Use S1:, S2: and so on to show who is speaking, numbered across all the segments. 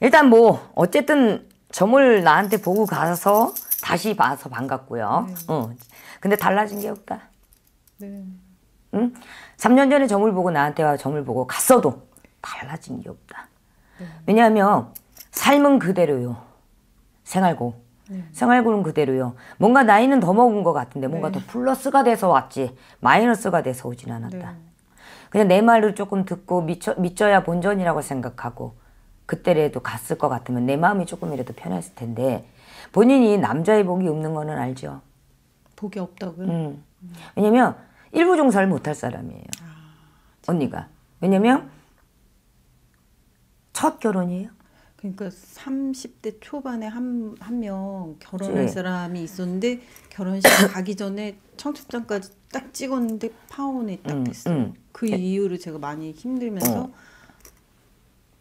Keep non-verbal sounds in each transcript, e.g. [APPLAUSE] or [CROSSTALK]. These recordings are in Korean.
S1: 일단 뭐 어쨌든 점을 나한테 보고 가서 다시 봐서 반갑고요. 네. 어. 근데 달라진 게 없다. 네. 응? 3년 전에 점을 보고 나한테 와 점을 보고 갔어도 달라진 게 없다. 네. 왜냐하면 삶은 그대로요. 생활고. 네. 생활고는 그대로요. 뭔가 나이는 더 먹은 것 같은데 뭔가 네. 더 플러스가 돼서 왔지 마이너스가 돼서 오진 않았다. 네. 그냥 내 말을 조금 듣고 미쳐, 미쳐야 본전이라고 생각하고 그때라도 갔을 것 같으면 내 마음이 조금이라도 편했을 텐데 본인이 남자의 복이 없는 거는 알죠.
S2: 복이 없다고요?
S1: 음. 왜냐면 일부 종사를 못할 사람이에요. 아, 언니가. 왜냐면 첫
S2: 결혼이에요. 그러니까 30대 초반에 한 한 명 결혼할 그 사람이 있었는데 결혼식 [COUGHS] 가기 전에 청첩장까지 딱 찍었는데 파혼이 딱 음, 됐어요. 음.
S1: 그 예. 이후로 제가 많이 힘들면서 어.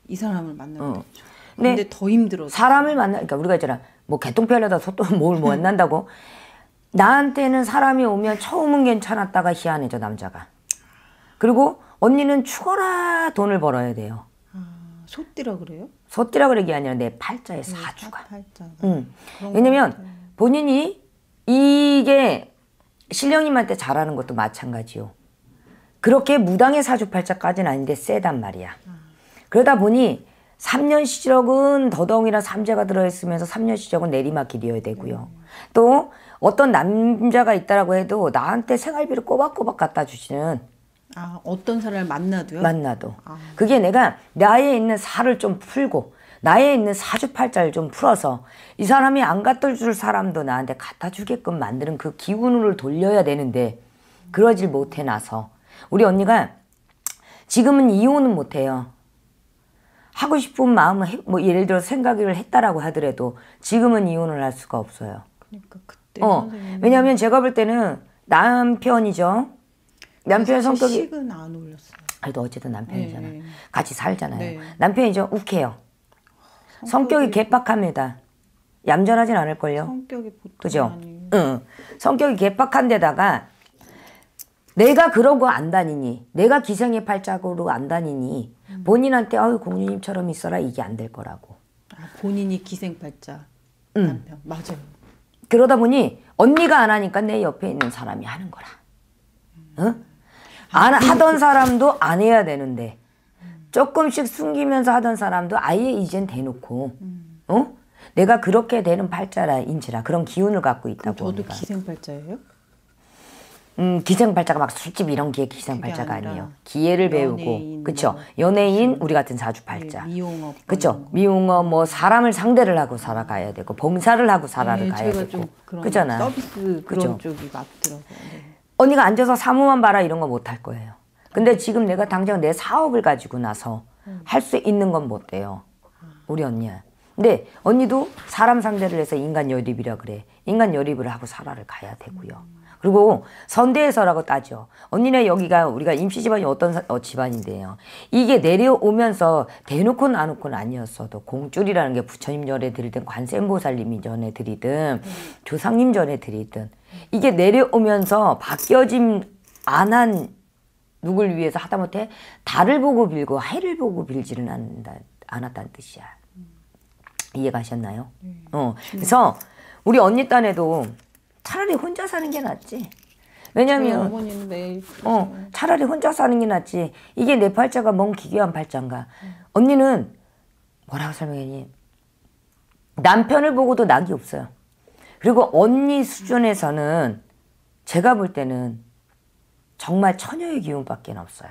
S1: 이 사람을 만나면 어. 근데, 근데 더 힘들어. 사람을 만나 그러니까 우리가 있잖아. 뭐 개똥피 하려다 소똥 [LAUGHS] 뭘 만난다고. 뭐 나한테는 사람이 오면 처음은 괜찮았다가 희한해져 남자가. 그리고 언니는 죽어라 돈을 벌어야 돼요. 아,
S2: 소띠라 그래요?
S1: 소띠라 그러기 아니라 내 팔자에 네, 사주가. 팔자. 응. 왜냐면 본인이 이게 신령님한테 잘하는 것도 마찬가지요. 그렇게 무당의 사주팔자까지는 아닌데 세단 말이야. 아. 그러다 보니 3년 시적은 더덩이랑 삼재가 들어있으면서 3년 시적은 내리막길이어야 되고요. 또 어떤 남자가 있다라고 해도 나한테 생활비를 꼬박꼬박 갖다 주시는 아 어떤 사람을 만나도요? 만나도 아. 그게 내가 나에 있는 살을 좀 풀고 나에 있는 사주팔자를 좀 풀어서 이 사람이 안 갖다 줄 사람도 나한테 갖다 주게끔 만드는 그 기운을 돌려야 되는데 그러질 못해 나서 우리 언니가 지금은 이혼은 못해요 하고 싶은 마음을 해, 뭐 예를 들어 생각을 했다라고 하더라도 지금은 이혼을 할 수가 없어요. 그러니까 그때 어, 선생님. 왜냐하면 제가 볼 때는 남편이죠.
S2: 남편 성격이
S1: 식은 안 올렸어요. 그래도 어쨌든 남편이잖아. 네. 같이 살잖아요. 네. 남편이죠. 욱해요. 성격이, 성격이 개빡합니다. 얌전하진 않을걸요. 성격이 보통 그죠? 아니에요. 응. 성격이 개빡한데다가 내가 그러고 안 다니니, 내가 기생의 팔자으로안 다니니 음. 본인한테 아유 공주님처럼 있어라 이게 안 될 거라고. 아, 본인이 기생팔자 음. 남편 맞아요. 그러다 보니 언니가 안 하니까 내 옆에 있는 사람이 하는 거라. 응? 음. 어? 안 아, 하던 그 사람도 안 해야 되는데 음. 조금씩 숨기면서 하던 사람도 아예 이젠 대놓고 어? 내가 그렇게 되는 팔자라 인지라 그런 기운을 갖고 있다고. 저도 기생팔자예요? 음, 기생발자가 막 술집 이런 기게 기생발자가 아니에요. 기회를 배우고, 뭐 그쵸? 연예인, 우리 같은 자주발자 예, 미용업. 뭐 그쵸? 미용업, 뭐, 사람을 상대를 하고 살아가야 되고, 봉사를 하고 예, 살아를 네, 가야 되고.
S2: 그잖아. 서비스 그런 그쵸?
S1: 쪽이 맞더라고요. 네. 언니가 앉아서 사무만 봐라 이런 거 못 할 거예요. 근데 지금 내가 당장 내 사업을 가지고 나서 음. 할수 있는 건 못 돼요. 우리 언니야. 근데 언니도 사람 상대를 해서 인간 여립이라 그래. 인간 여립을 하고 살아를 가야 되고요. 음. 그리고 선대에서라고 따죠. 언니네 여기가 우리가 임시집안이 어떤 사, 어, 집안인데요. 이게 내려오면서 대놓고나 놓고는 아니었어도 공줄이라는 게 부처님 전에 드리든 관세음보살님이 전에 드리든 음. 조상님 전에 드리든 이게 내려오면서 바뀌어짐 안 한 누굴 위해서 하다못해 달을 보고 빌고 해를 보고 빌지는 않는다, 않았다는 뜻이야. 음. 이해가셨나요? 네. 어. 네. 그래서 우리 언니 딴에도 차라리 혼자 사는 게 낫지. 왜냐면 어 차라리 혼자 사는 게 낫지. 이게 내 팔자가 뭔 기괴한 팔자인가. 언니는 뭐라고 설명했니? 남편을 보고도 낙이 없어요. 그리고 언니 수준에서는 제가 볼 때는 정말 처녀의 기운밖에 없어요.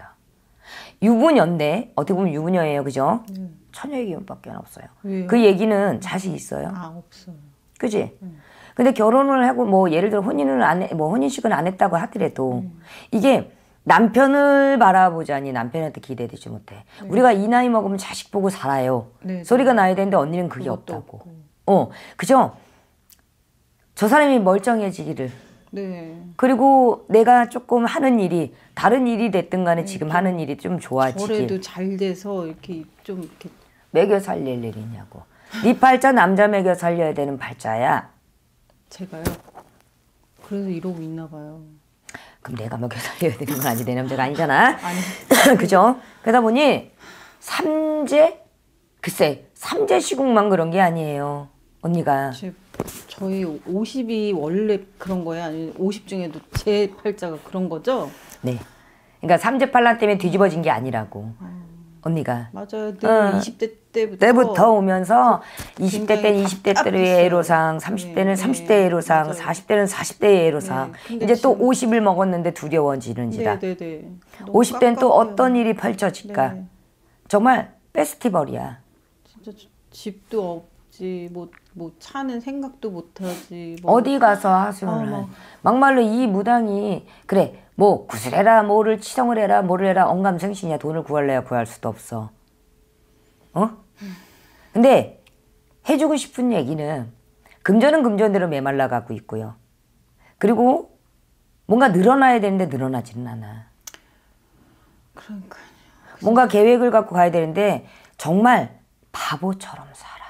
S1: 유부녀인데 어떻게 보면 유부녀예요, 그죠? 음. 처녀의 기운밖에 없어요. 왜요? 그 얘기는 자식 있어요? 아 없어요. 그지? 음. 근데 결혼을 하고 뭐 예를 들어 혼인을 안, 해, 뭐 혼인식은 안 했다고 하더라도 음. 이게 남편을 바라보자니 남편한테 기대되지 못해. 네. 우리가 이 나이 먹으면 자식 보고 살아요. 네. 네. 소리가 나야 되는데 언니는 그게 없다고. 없고. 어, 그죠? 저 사람이 멀쩡해지기를. 네. 그리고 내가 조금 하는 일이 다른 일이 됐든 간에 네, 지금 하는 일이 좀 좋아지길. 저래도 잘 돼서 이렇게 좀 이렇게 매겨 살릴 일이냐고. 네 팔자 남자 매겨 살려야 되는 팔자야. 제가요?
S2: 그래서 이러고 있나 봐요.
S1: 그럼 내가 먹여 뭐 살려야 되는 건 아니 내 남자가 아니잖아. 아니. [LAUGHS] 그죠? 그러다 보니 삼재 글쎄 삼재 시국만 그런 게 아니에요. 언니가 저희 50이
S2: 원래 그런 거예요? 아니면 50 중에도 제 팔자가 그런 거죠?
S1: 네. 그러니까 삼재 팔란 때문에 뒤집어진 게 아니라고. 음. 언니가. 맞아요. 늘 어. 20대 때부터. 때부터 오면서 20대 때는 20대 때의 애로상, 30대는 네. 30대의 애로상, 맞아요. 40대는 40대의 애로상. 네. 이제 또 50을 먹었는데 두려워지는지라. 네,
S2: 네, 네. 50대는 또 어떤
S1: 일이 펼쳐질까. 네. 정말 페스티벌이야.
S2: 진짜 집도 없지, 뭐, 뭐 차는 생각도 못하지. 뭐. 어디 가서 하수연을 아, 어, 막. 어.
S1: 막말로 이 무당이 그래 뭐 구슬해라 뭐를 치성을 해라 뭐를 해라 언감생신이야 돈을 구할래야 구할 수도 없어. 어? 근데 해주고 싶은 얘기는 금전은 금전대로 메말라 가고 있고요. 그리고 뭔가 늘어나야 되는데 늘어나지는 않아. 그러니까요. 뭔가 계획을 갖고 가야 되는데 정말 바보처럼 살아.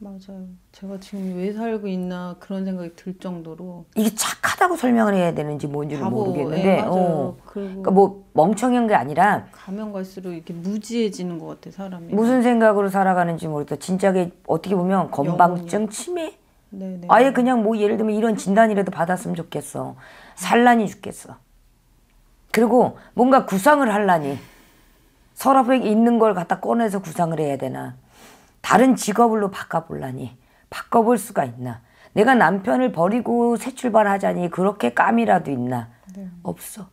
S2: 맞아요. 제가 지금 왜 살고 있나 그런 생각이 들 정도로
S1: 이게 착하다고 설명을 해야 되는지 뭔지를 바보, 모르겠는데 예, 어. 그러니까 뭐 멍청한 게 아니라
S2: 가면 갈수록 이렇게 무지해지는 것 같아 사람이
S1: 무슨 생각으로 살아가는지 모르겠다 진작에 어떻게 보면 건방증 치매
S2: 네네. 아예
S1: 그냥 뭐 예를 들면 이런 진단이라도 받았으면 좋겠어 산란이 죽겠어 그리고 뭔가 구상을 할라니 서랍에 있는 걸 갖다 꺼내서 구상을 해야 되나 다른 직업으로 바꿔볼라니 바꿔볼 수가 있나? 내가 남편을 버리고 새 출발하자니 그렇게 깜이라도 있나? 네. 없어.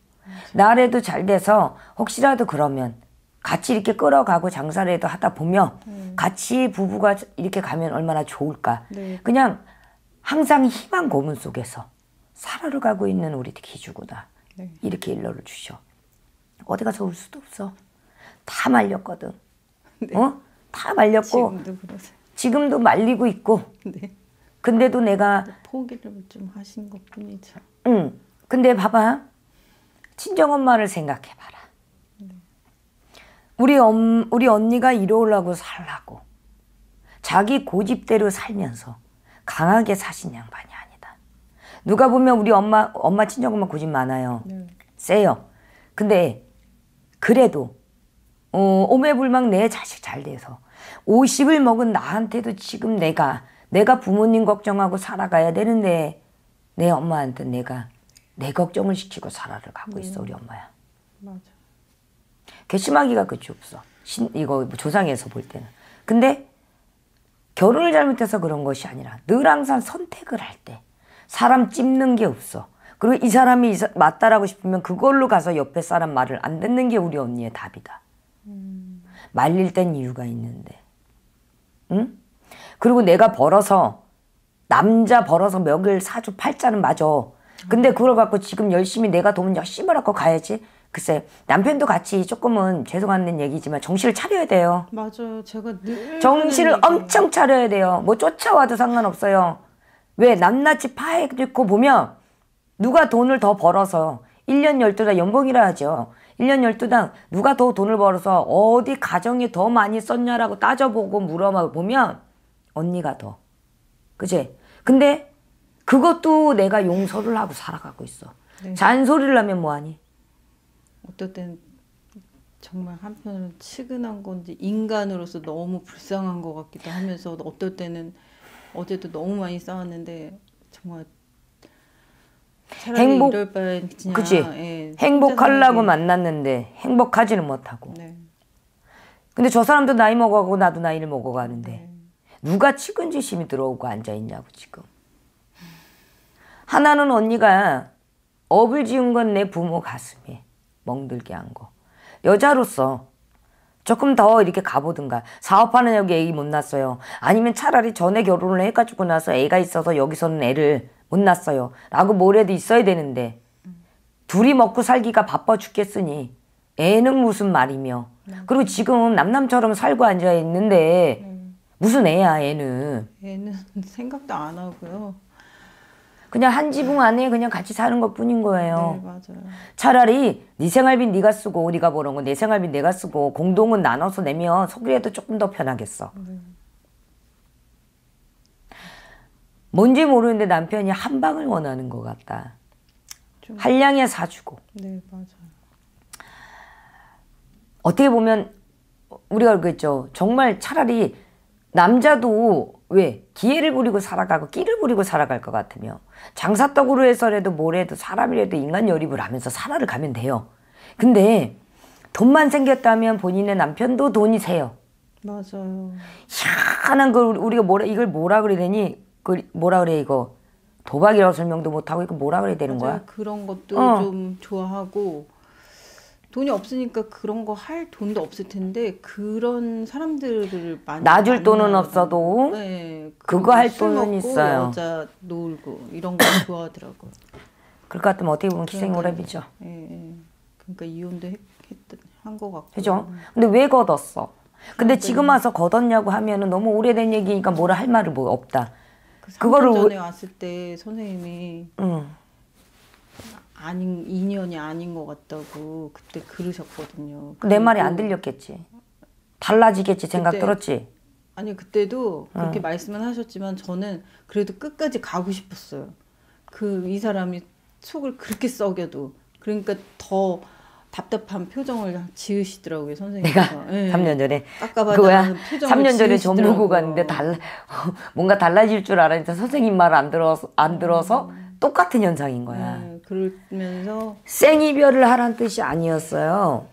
S1: 나라도 잘 돼서 혹시라도 그러면 같이 이렇게 끌어가고 장사라도 하다 보면 음. 같이 부부가 이렇게 가면 얼마나 좋을까. 네. 그냥 항상 희망 고문 속에서 살아가고 있는 우리 기주구나. 네. 이렇게 일러를 주셔. 어디 가서 울 수도 없어. 다 말렸거든. 네. 어? 다 말렸고 지금도 말리고 있고. [LAUGHS] 네. 근데도 내가 포기를 좀 하신 것뿐이죠. 응. 근데 봐봐. 친정 엄마를 생각해 봐라. 네. 우리 엄 우리 언니가 이러려고 살라고 자기 고집대로 살면서 강하게 사신 양반이 아니다. 누가 보면 우리 엄마 엄마 친정 엄마 고집 많아요. 네. 세요. 근데 그래도 어, 오매불망 내 자식 잘 돼서 50을 먹은 나한테도 지금 내가 내가 부모님 걱정하고 살아가야 되는데 내 엄마한테 내가 내 걱정을 시키고 살아를 가고 있어 우리 음. 엄마야. 맞아. 개심하기가 끝이 없어. 신, 이거 조상에서 볼 때는. 근데 결혼을 잘못해서 그런 것이 아니라 늘 항상 선택을 할 때 사람 찝는 게 없어. 그리고 이 사람이 맞다라고 싶으면 그걸로 가서 옆에 사람 말을 안 듣는 게 우리 언니의 답이다. 음. 말릴 땐 이유가 있는데. 응? 그리고 내가 벌어서 남자 벌어서 명을 사주 팔자는 맞어 근데 그걸 갖고 지금 열심히 내가 돈 열심히 갖고 가야지. 글쎄 남편도 같이 조금은 죄송한 얘기지만 정신을 차려야 돼요.
S2: 맞아요. 제가 늘 정신을 엄청
S1: 차려야 돼요. 뭐 쫓아와도 상관없어요. 왜남낱이 파헤고 보면 누가 돈을 더 벌어서 1년 12달 연봉이라 하죠. 1년 12당 누가 더 돈을 벌어서 어디 가정이 더 많이 썼냐라고 따져보고 물어보면 언니가 더. 그지? 근데 그것도 내가 용서를 하고 살아가고 있어. 네. 잔소리를 하면 뭐하니? 어떨
S2: 땐 정말 한편으로 치근한 건지 인간으로서 너무 불쌍한 것 같기도 하면서 어떨 때는 어제도 너무 많이 싸웠는데 정말
S1: 행복 이럴 바엔 그냥 그치? 예, 행복하려고 만났는데 행복하지는 못하고. 네. 근데 저 사람도 나이 먹어가고 나도 나이를 먹어가는데 네. 누가 측은지심이 들어오고 앉아 있냐고 지금. 하나는 언니가 업을 지은 건 내 부모 가슴에 멍들게 한 거. 여자로서 조금 더 이렇게 가보든가 사업하는 여기 애기 못났어요 아니면 차라리 전에 결혼을 해가지고 나서 애가 있어서 여기서는 애를 못났어요. 라고 뭐래도 있어야 되는데 둘이 먹고 살기가 바빠 죽겠으니 애는 무슨 말이며 네. 그리고 지금 남남처럼 살고 앉아 있는데 네. 무슨 애야 애는
S2: 애는 [LAUGHS] 생각도 안 하고요.
S1: 그냥 한 지붕 안에 그냥 같이 사는 것 뿐인 거예요. 네, 맞아요. 차라리 네 생활비 네가 쓰고 우리가 버는 건내 생활비 내가 쓰고 공동은 나눠서 내면 속이라도 조금 더 편하겠어. 네. 뭔지 모르는데 남편이 한 방을 원하는 것 같다. 좀... 한량에 사주고. 네, 맞아요. 어떻게 보면 우리가 그랬죠. 정말 차라리 남자도 왜 기회를 부리고 살아가고 끼를 부리고 살아갈 것 같으며 장사떡으로 해서라도 뭐래도 사람이라도 인간 열입을 하면서 살아를 가면 돼요. 근데 돈만 생겼다면 본인의 남편도 돈이 세요.
S2: 맞아요.
S1: 희한한 걸 우리가 뭐라 이걸 뭐라 그러더니 그 뭐라 그래 이거 도박이라고 설명도 못하고 이거 뭐라 그래야 되는 거야?
S2: 그런 것도 어. 좀 좋아하고 돈이 없으니까 그런 거 할 돈도 없을 텐데 그런 사람들을 많이 놔줄 돈은
S1: 없어도 네, 그거 할 돈은 있어요.
S2: 여자 놀고 이런 거 [COUGHS] 좋아하더라고.
S1: 그럴 것 같으면 어떻게 보면 기생오랍이죠.
S2: 예, 예. 그러니까 이혼도 했, 한것 같고. 그죠?
S1: 근데 왜 걷었어? 근데 아, 지금 네. 와서 걷었냐고 하면은 너무 오래된 얘기니까 뭐라 할 말을 뭐 없다. 그 그거를 전에
S2: 왔을 때 선생님이 응. 아닌 인연이 아닌 것 같다고 그때
S1: 그러셨거든요. 그러니까 내 말이 그 안 들렸겠지. 달라지겠지 생각 그때, 들었지.
S2: 아니 그때도 그렇게 응. 말씀은 하셨지만 저는 그래도 끝까지 가고 싶었어요. 그 이 사람이 속을 그렇게 썩여도 그러니까 더 답답한
S1: 표정을 지으시더라고요 선생님. 내가 네. 3년 예. 전에 그거야. 3년 전에 전 보고 갔는데 달라 [LAUGHS] 뭔가 달라질 줄 알았는데 선생님 말 안 들어서 안 들어서 음. 똑같은 현상인 거야. 네,
S2: 그러면서
S1: 생이별을 하란 뜻이 아니었어요.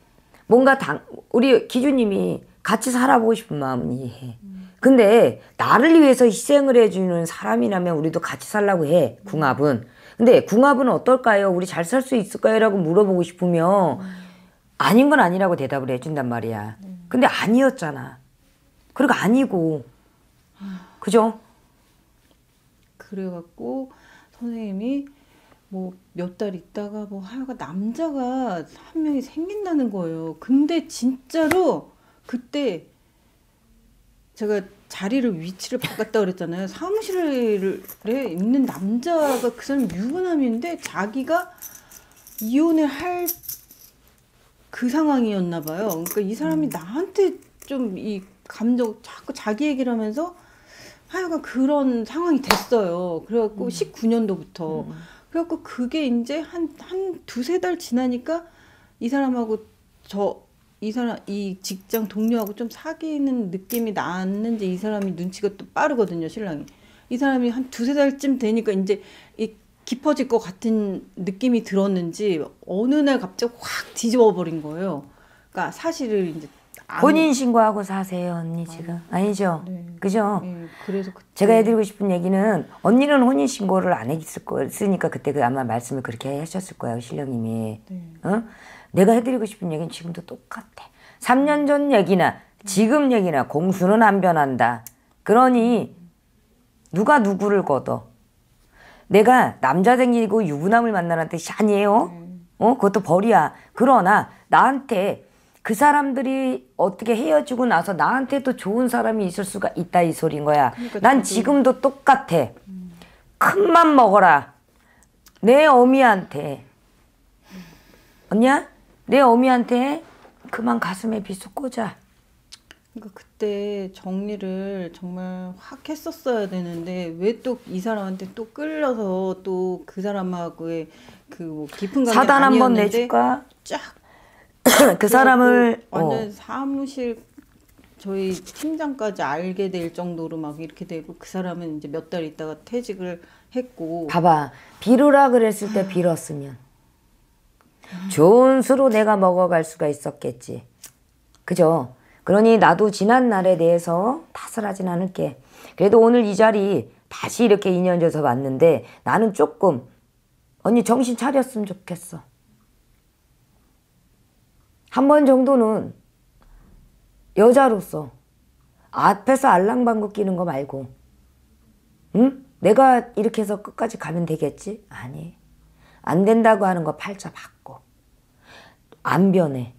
S1: 뭔가 당 우리 기주님이 같이 살아보고 싶은 마음이 음. 근데 나를 위해서 희생을 해주는 사람이라면 우리도 같이 살라고 해 궁합은 근데 궁합은 어떨까요 우리 잘 살 수 있을까요 라고 물어보고 싶으면 아닌 건 아니라고 대답을 해준단 말이야 네. 근데 아니었잖아 그리고 아니고 그죠 그래갖고
S2: 선생님이 뭐 몇 달 있다가 뭐 하여간 남자가 한 명이 생긴다는 거예요 근데 진짜로 그때 제가 자리를 위치를 바꿨다 그랬잖아요. 사무실에 있는 남자가 그 사람 유부남인데 자기가 이혼을 할 그 상황이었나 봐요. 그러니까 이 사람이 음. 나한테 좀 이 감정 자꾸 자기 얘기를 하면서 하여간 그런 상황이 됐어요. 그래갖고 음. 19년도부터 음. 그래갖고 그게 이제 한 한 두세 달 지나니까 이 사람하고 저이 사람 이 직장 동료하고 좀 사귀는 느낌이 났는지 이 사람이 눈치가 또 빠르거든요 신랑이 이 사람이 한 두세 달쯤 되니까 이제 이 깊어질 것 같은 느낌이 들었는지 어느 날 갑자기 확 뒤집어 버린
S1: 거예요 그러니까 사실을 이제 본인 신고하고 사세요 언니 지금 아니죠 네. 그죠 네. 그래서 그때... 제가 해드리고 싶은 얘기는 언니는 혼인 신고를 안 했을 거 쓰니까 그때 그 아마 말씀을 그렇게 하셨을 거예요 신령님이 네. 어? 내가 해드리고 싶은 얘기는 지금도 똑같아 3년 전 얘기나 지금 얘기나 공수는 안 변한다 그러니 누가 누구를 걷어 내가 남자 생기고 유부남을 만나는 뜻이 아니에요 네. 어 그것도 벌이야 그러나 나한테 그 사람들이 어떻게 헤어지고 나서 나한테도 좋은 사람이 있을 수가 있다 이 소린 거야. 그러니까 난 지금도 똑같아. 큰 맘 먹어라. 내 어미한테. 언니야? 내 어미한테 그만 가슴에 비수 꽂아. 그러니까 그때 정리를
S2: 정말 확 했었어야 되는데 왜 또 이 사람한테 또 끌려서 또 그 사람하고의 그뭐 깊은 관계 사단 한 번 내줄까? 쫙그 사람을 그 어. 완전 어. 사무실 저희 팀장까지 알게 될 정도로 막 이렇게 되고 그 사람은 이제 몇 달 있다가 퇴직을 했고 봐봐
S1: 비루라 그랬을 때 빌었으면 좋은 수로 내가 먹어갈 수가 있었겠지 그죠? 그러니 나도 지난 날에 대해서 탓을 하진 않을게 그래도 오늘 이 자리 다시 이렇게 인연 줘서 왔는데 나는 조금 언니 정신 차렸으면 좋겠어 한번 정도는 여자로서 앞에서 알랑방구 끼는 거 말고 응? 내가 이렇게 해서 끝까지 가면 되겠지? 아니 안 된다고 하는 거 팔자 받고 안 변해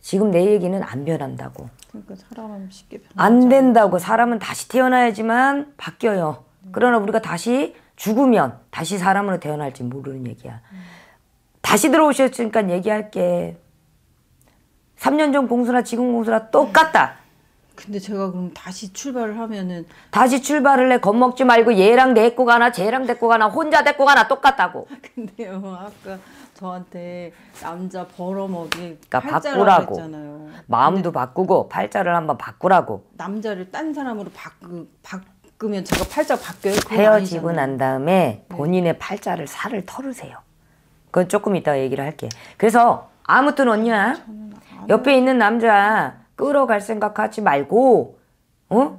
S1: 지금 내 얘기는 안 변한다고
S2: 그러니까 사람은 쉽게
S1: 변안 된다고 사람은 다시 태어나야지만 바뀌어요 음. 그러나 우리가 다시 죽으면 다시 사람으로 태어날지 모르는 얘기야 음. 다시 들어오셨으니까 얘기할게 3년 전 공수나 지금 공수나 똑같다. 근데 제가 그럼 다시 출발을 하면은 다시 출발을 해 겁먹지 말고 얘랑 데리고 가나 쟤랑 데리고 가나 혼자 데리고 가나 똑같다고. [LAUGHS]
S2: 근데요 뭐 아까 저한테 남자 벌어먹이 그러니까 바꾸라고 했잖아요.
S1: 마음도 바꾸고 팔자를 한번 바꾸라고.
S2: 남자를 딴 사람으로
S1: 바꾸 바꾸면 제가 팔자 바뀌어요? 헤어지고 난 다음에 네. 본인의 네. 팔자를 살을 털으세요. 그건 조금 이따 얘기를 할게. 그래서 아무튼 언니야. 저는... 옆에 있는 남자 끌어갈 생각하지 말고 어?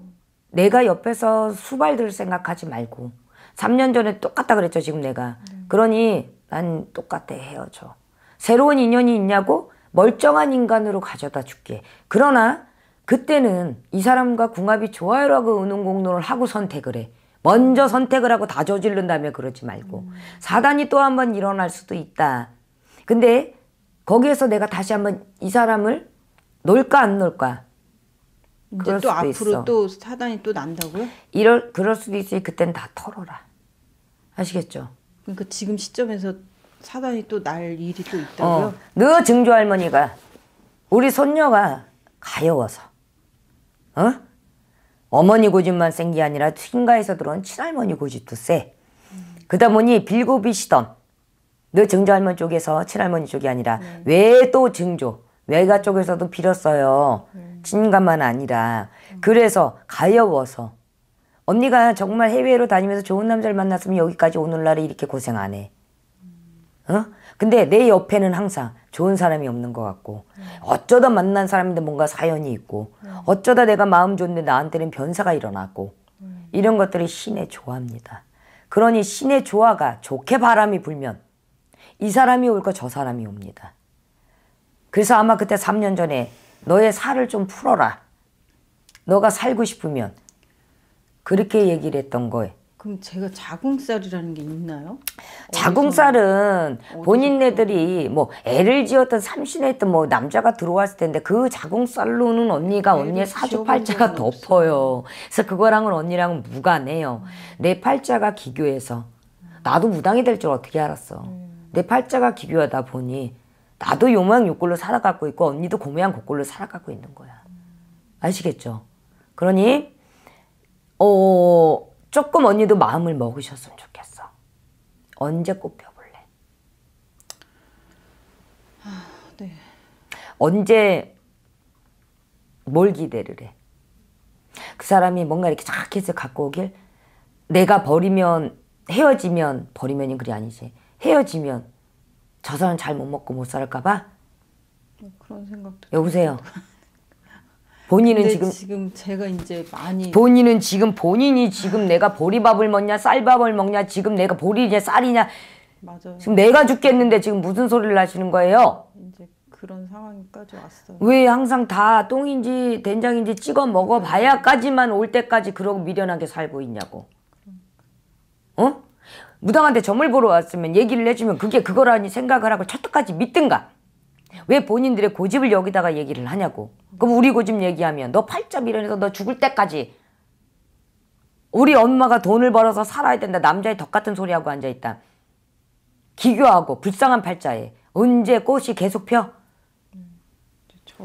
S1: 내가 옆에서 수발들 생각하지 말고 3년 전에 똑같다 그랬죠 지금 내가 음. 그러니 난 똑같아 헤어져 새로운 인연이 있냐고 멀쩡한 인간으로 가져다 줄게 그러나 그때는 이 사람과 궁합이 좋아요라고 은은공론을 하고 선택을 해 먼저 선택을 하고 다 저지른 다음에 그러지 말고 음. 사단이 또 한 번 일어날 수도 있다 근데 거기에서 내가 다시 한 번 이 사람을 놀까안놀까 그럴 또 수도 앞으로 있어. 또
S2: 사단이 또 난다고요?
S1: 이럴 그럴 수도 있으니 그땐 다 털어라. 아시겠죠?
S2: 그러니까 지금 시점에서 사단이 또 날 일이 또 어, 있다고요? 어,
S1: 너 증조 할머니가 우리 손녀가 가여워서 어? 어머니 고집만 센 게 아니라 흰가에서 들어온 친할머니 고집도 세. 그다 보니 빌고 비시던 너 증조할머니 쪽에서 친할머니 쪽이 아니라 네. 왜또 증조 외가 쪽에서도 빌었어요. 음. 친가만 아니라 음. 그래서 가여워서 언니가 정말 해외로 다니면서 좋은 남자를 만났으면 여기까지 오늘날에 이렇게 고생 안 해. 어? 근데 내 옆에는 항상 좋은 사람이 없는 것 같고 음. 어쩌다 만난 사람인데 뭔가 사연이 있고 어쩌다 내가 마음 좋은데 나한테는 변사가 일어났고 이런 것들이 신의 조화입니다. 그러니 신의 조화가 좋게 바람이 불면 이 사람이 올까 저 사람이 옵니다. 그래서 아마 그때 3년 전에 너의 살을 좀 풀어라. 너가 살고 싶으면 그렇게 얘기를 했던 거예요.
S2: 그럼 제가 자궁살이라는 게 있나요?
S1: 자궁살은 본인네들이 뭐 애를 지었던 삼신했던 뭐 남자가 들어왔을 텐데 그 자궁살로는 언니가 언니의 사주팔자가 덮어요. 그래서 그거랑은 언니랑은 무관해요. 음. 내 팔자가 기교해서 나도 무당이 될 줄 어떻게 알았어. 음. 내 팔자가 기교하다 보니 나도 요망 욕골로 살아가고 있고 언니도 고매한 곡골로 살아가고 있는 거야. 아시겠죠? 그러니 어 조금 언니도 마음을 먹으셨으면 좋겠어. 언제 꽃 펴볼래? 아, 네. 언제 뭘 기대를 해? 그 사람이 뭔가 이렇게 착해서 갖고 오길 내가 버리면 헤어지면 버리면이 그리 아니지. 헤어지면 저 사람 잘 못 먹고 못 살까봐
S2: 뭐 그런 생각도
S1: 여보세요. [LAUGHS] 본인은 지금
S2: 지금 제가 이제 많이
S1: 본인은 지금 본인이 지금 내가 보리밥을 먹냐 쌀밥을 먹냐 지금 내가 보리냐 쌀이냐 맞아요. 지금 내가 죽겠는데 지금 무슨 소리를 하시는 거예요? 이제
S2: 그런 상황까지 왔어요.
S1: 왜 항상 다 똥인지 된장인지 찍어 먹어봐야까지만 올 때까지 그러고 미련하게 살고 있냐고. 그러니까. 어? 무당한테 점을 보러 왔으면 얘기를 해주면 그게 그거라니 생각을 하고 첫까지 믿든가. 왜 본인들의 고집을 여기다가 얘기를 하냐고. 그럼 우리 고집 얘기하면 너 팔자 밀어내서 너 죽을 때까지 우리 엄마가 돈을 벌어서 살아야 된다. 남자의 덕 같은 소리하고 앉아있다. 기교하고 불쌍한 팔자에 언제 꽃이 계속 펴?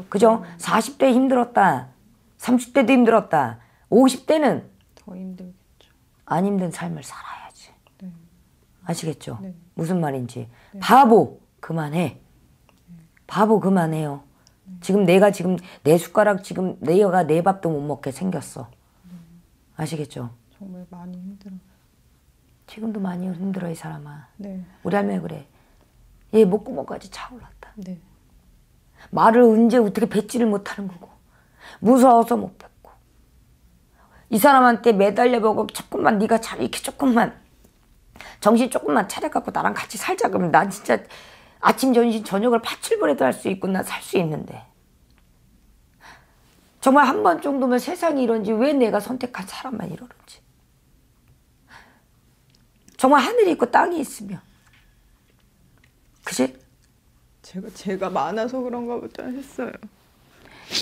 S1: 그죠? 40대 힘들었다. 30대도 힘들었다. 50대는
S2: 더 힘들겠죠.
S1: 안 힘든 삶을 살아요. 아시겠죠? 네. 무슨 말인지. 네. 바보 그만해. 바보 그만해요. 지금 내가 지금 내 숟가락 지금 내가 내 밥도 못 먹게 생겼어. 네. 아시겠죠? 정말 많이 힘들어. 지금도 많이 힘들어 이 사람아. 네. 우리 할머 그래. 얘 목구멍까지 차올랐다. 네. 말을 언제 어떻게 뱉지를 못하는 거고 무서워서 못 뱉고 이 사람한테 매달려 보고 조금만 네가 잘 이렇게 조금만 정신 조금만 차려갖고 나랑 같이 살자 그러면 난 진짜 아침 점심 저녁을 파출보라도 할 수 있고 나살수 있는데 정말 한 번 정도면 세상이 이런지 왜 내가 선택한 사람만 이러는지 정말 하늘이 있고 땅이 있으면 그지? 제가 제가 많아서 그런가 보다 했어요.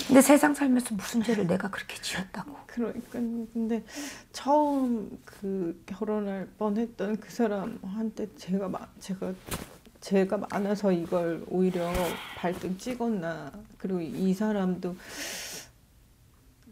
S1: 근데 세상 살면서 무슨 죄를 내가 그렇게 지었다고. 그러니까
S2: 근데 처음 그 결혼할 뻔했던 그 사람한테 제가 마, 제가 제가 많아서 이걸 오히려 발등 찍었나 그리고 이 사람도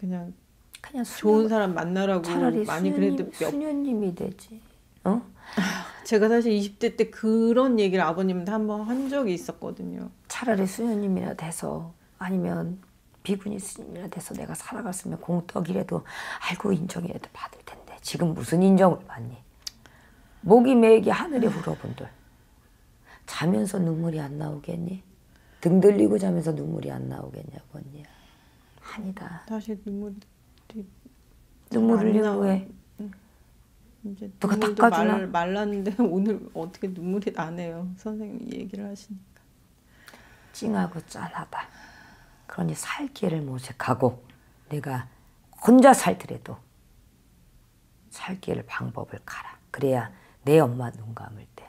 S2: 그냥 그냥 수녀, 좋은 사람 만나라고 차라리 많이 그래도 몇 수녀님이 되지. 어? [LAUGHS] 제가 사실 20대 때 그런 얘기를 아버님한테 한 번 한 적이 있었거든요.
S1: 차라리 수녀님이나 돼서 아니면 비분이 스님이나 돼서 내가 살아갔으면 공덕이라도 아이고 인정이라도 받을 텐데 지금 무슨 인정을 받니? 목이 메기 하늘에 불어본들 음. 자면서 눈물이 안 나오겠니? 등 들리고 자면서 눈물이 안 나오겠냐고 언니야.
S2: 아니다. 다시 눈물이
S1: 눈물 흘리고 음. 이제 누가 닦아주나? 말,
S2: 말랐는데 [LAUGHS] 오늘 어떻게 눈물이 나네요. 선생님 얘기를 하시니까.
S1: 찡하고 짠하다. 그러니 살 길을 모색하고 내가 혼자 살더라도 살 길을 방법을 가라. 그래야 내 엄마 눈 감을 때